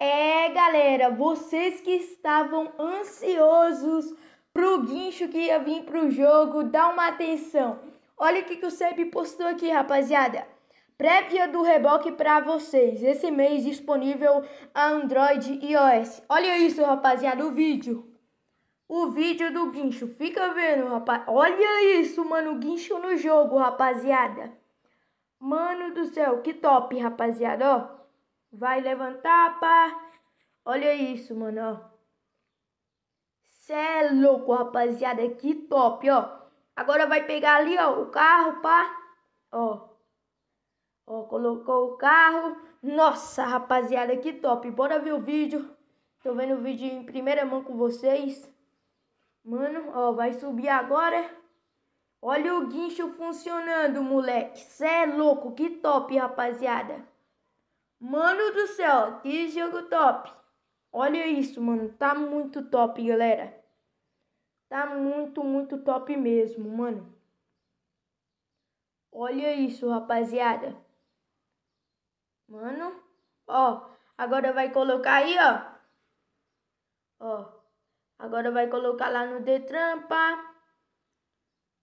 É, galera, vocês que estavam ansiosos pro guincho que ia vir pro jogo, dá uma atenção. Olha o que, que o SEB postou aqui, rapaziada. Prévia do reboque para vocês. Esse mês disponível a Android e iOS. Olha isso, rapaziada, o vídeo. O vídeo do guincho. Fica vendo, rapaz. Olha isso, mano, o guincho no jogo, rapaziada. Mano do céu, que top, rapaziada, ó. Vai levantar, pá. Olha isso, mano, ó. Cê é louco, rapaziada. Que top, ó. Agora vai pegar ali, ó, o carro, pá. Ó. Ó, colocou o carro. Nossa, rapaziada, que top. Bora ver o vídeo. Tô vendo o vídeo em primeira mão com vocês. Mano, ó, vai subir agora. Olha o guincho funcionando, moleque. Cê é louco, que top, rapaziada. Mano do céu, que jogo top! Olha isso, mano. Tá muito top, galera. Tá muito, muito top mesmo, mano. Olha isso, rapaziada. Mano, ó. Agora vai colocar aí, ó. Ó. Agora vai colocar lá no Detran, trampa,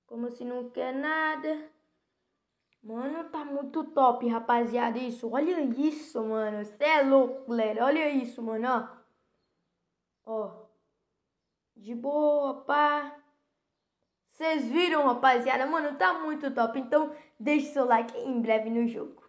Como se não quer nada. Mano, tá muito top, rapaziada, isso. Olha isso, mano. Você é louco, galera. Olha isso, mano, ó. Ó. De boa, pá. Vocês viram, rapaziada? Mano, tá muito top. Então, deixe seu like em breve no jogo.